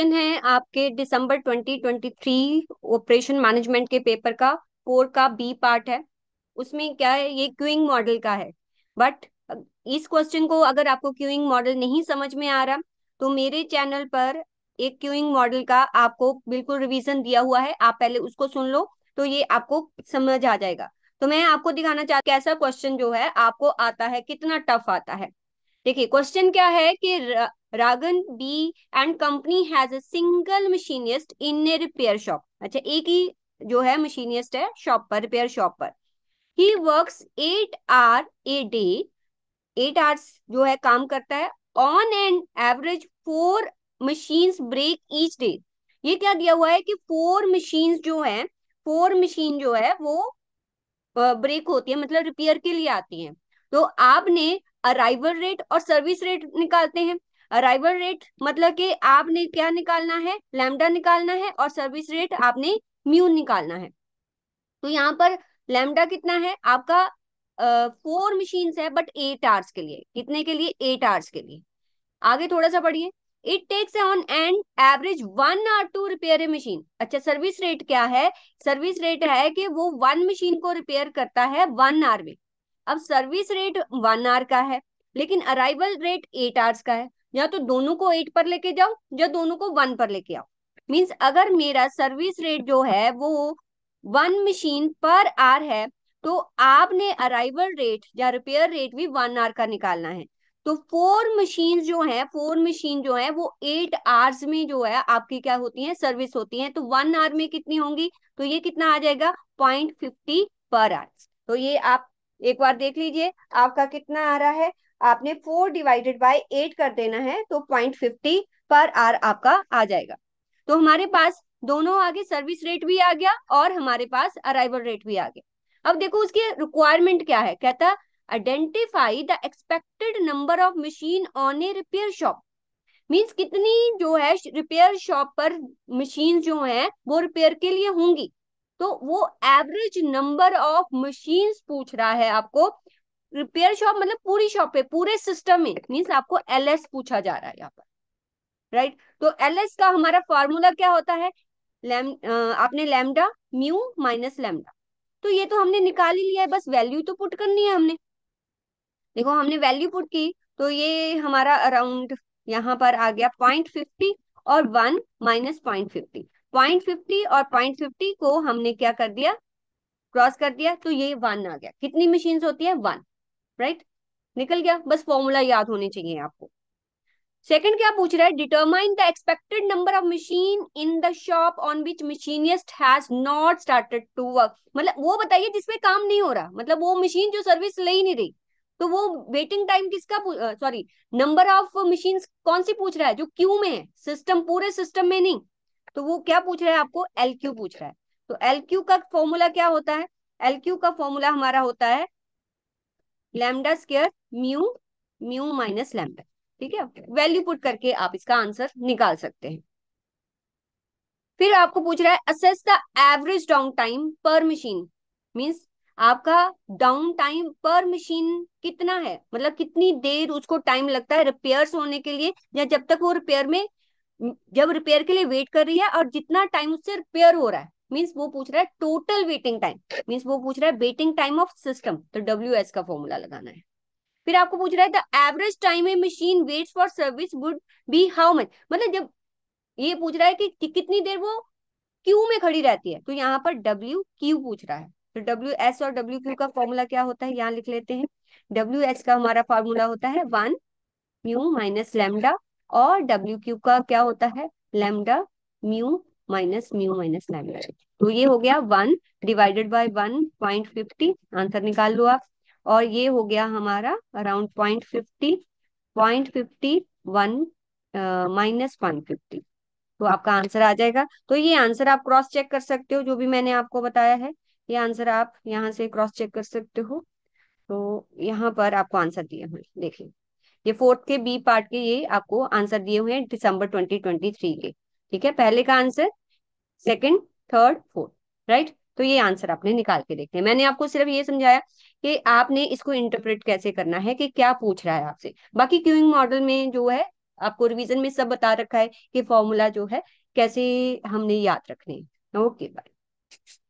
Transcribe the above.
question है आपके दिसंबर 2023 ऑपरेशन मैनेजमेंट के पेपर का फोर का बी पार्ट है उसमें क्या है ये क्यूइंग मॉडल का है बट इस क्वेश्चन को अगर आपको क्यूइंग मॉडल नहीं समझ में आ रहा तो मेरे चैनल पर एक क्यूइंग मॉडल का आपको बिल्कुल रिवीजन दिया हुआ है आप पहले उसको सुन लो तो ये आपको समझ आ जाएगा तो मैं आपको दिखाना चाहती कैसा क्वेश्चन जो है आपको आता है कितना टफ आता है देखिए क्वेश्चन क्या है कि Ragan B and company has a single machinist in a repair shop अच्छा एक ही जो है मशीनियस्ट है शॉप पर रिपेयर शॉप पर ही work eight hour a day eight hours जो है काम करता है on an average four machine break each day ये क्या दिया हुआ है कि फोर मशीन्स जो है फोर मशीन जो है वो ब्रेक होती है मतलब रिपेयर के लिए आती है तो आपने अराइवल रेट और सर्विस रेट निकालते हैं अराइवल रेट मतलब कि आपने क्या निकालना है लैमडा निकालना है और सर्विस रेट आपने म्यू निकालना है तो यहाँ पर लैमडा कितना है आपका फोर मशीन है बट एट आवर्स के लिए कितने के लिए एट आवर्स के लिए आगे थोड़ा सा पढ़िए it takes on and average one hour to repair a machine अच्छा सर्विस रेट क्या है सर्विस रेट है कि वो वन मशीन को रिपेयर करता है वन आवर में अब सर्विस रेट वन आवर का है लेकिन अराइवल रेट एट आवर्स का है या तो दोनों को एट पर लेके जाओ या दोनों को वन पर लेके आओ मीन्स अगर मेरा सर्विस रेट जो है वो वन मशीन पर आर है तो आपने अराइवल रेट या रिपेयर रेट भी वन आर का निकालना है तो फोर मशीन जो है फोर मशीन जो है वो एट आवर्स में जो है आपकी क्या होती है सर्विस होती है तो वन आवर में कितनी होंगी तो ये कितना आ जाएगा पॉइंट फिफ्टी पर आवर्स तो ये आप एक बार देख लीजिए आपका कितना आ रहा है आपने फोर डिवाइडेड बाय एट कर देना है तो पॉइंट फिफ्टी पर आर आपका आ जाएगा तो हमारे पास दोनों आगे सर्विस रेट भी आ गया और हमारे पास अराइवल रेट भी आ गया अब देखो उसकी रिक्वायरमेंट क्या है कहता identify the expected number of machine on a repair shop means कितनी जो है रिपेयर शॉप पर मशीन जो है वो रिपेयर के लिए होंगी तो वो एवरेज नंबर ऑफ मशीन पूछ रहा है आपको रिपेयर शॉप मतलब पूरी शॉप पे पूरे सिस्टम में मीन्स आपको एल एस पूछा जा रहा है यहाँ पर राइट तो एल एस का हमारा फॉर्मूला क्या होता है आ, आपने लेमडा म्यू माइनस लैमडा तो ये तो हमने निकाल ही लिया है बस वैल्यू तो पुट करनी है हमने देखो हमने वैल्यू पुट की तो ये हमारा अराउंड यहाँ पर आ गया पॉइंट फिफ्टी और one minus point fifty point fifty और पॉइंट फिफ्टी को हमने क्या कर दिया क्रॉस कर दिया तो ये वन आ गया कितनी मशीन्स होती है वन राइट निकल गया बस फॉर्मूला याद होने चाहिए आपको सेकंड क्या पूछ रहा है determine the expected number of machine in the shop on which machinist has not started to work मतलब वो बताइए जिसमें काम नहीं हो रहा मतलब वो मशीन जो सर्विस ले ही नहीं रही तो वो वेटिंग टाइम किसका सॉरी नंबर ऑफ मशीन कौन सी पूछ रहा है जो क्यू में है सिस्टम पूरे सिस्टम में नहीं तो वो क्या पूछ रहा है आपको एल क्यू पूछ रहा है तो एल क्यू का फॉर्मूला क्या होता है एल क्यू का फॉर्मूला हमारा होता है lambda square mu mu minus lambda ठीक है वैल्यू पुट करके आप इसका आंसर निकाल सकते हैं फिर आपको पूछ रहा है assess the average down time पर मशीन मींस आपका डाउन टाइम पर मशीन कितना है मतलब कितनी देर उसको टाइम लगता है रिपेयर्स होने के लिए या जब तक वो रिपेयर में जब रिपेयर के लिए वेट कर रही है और जितना टाइम उससे रिपेयर हो रहा है मीन्स वो पूछ रहा है टोटल वेटिंग टाइम मीन्स वो पूछ रहा है वेटिंग टाइम ऑफ सिस्टम तो डब्ल्यू एस का फॉर्मूला लगाना है फिर आपको पूछ रहा है the average time a machine waits for service would be how much मतलब जब ये पूछ रहा है कि, कि कितनी देर वो क्यू में खड़ी रहती है तो यहाँ पर डब्ल्यू क्यू पूछ रहा है तो डब्ल्यू एस और डब्ल्यू क्यू का फॉर्मूला क्या होता है यहाँ लिख लेते हैं डब्ल्यू एस का हमारा फॉर्मूला होता है वन म्यू माइनस लेमडा और डब्ल्यू क्यू का क्या होता है lambda mu minus mu minus lambda तो ये हो गया one divided by one point fifty answer निकाल लो आप और ये हो गया हमारा around point fifty point fifty one minus one fifty तो आपका आंसर आ जाएगा तो ये आंसर आप क्रॉस चेक कर सकते हो जो भी मैंने आपको बताया है ये आंसर आप यहाँ से क्रॉस चेक कर सकते हो तो यहाँ पर आपको आंसर दिए हुए देखिए ये फोर्थ के बी पार्ट के ये आपको आंसर दिए हुए हैं दिसंबर 2023 के ठीक है पहले का answer second third fourth right तो ये आंसर आपने निकाल के देखते हैं मैंने आपको सिर्फ ये समझाया कि आपने इसको इंटरप्रेट कैसे करना है कि क्या पूछ रहा है आपसे बाकी क्यूइंग मॉडल में जो है आपको रिविजन में सब बता रखा है कि फॉर्मूला जो है कैसे हमने याद रखने ओके बाय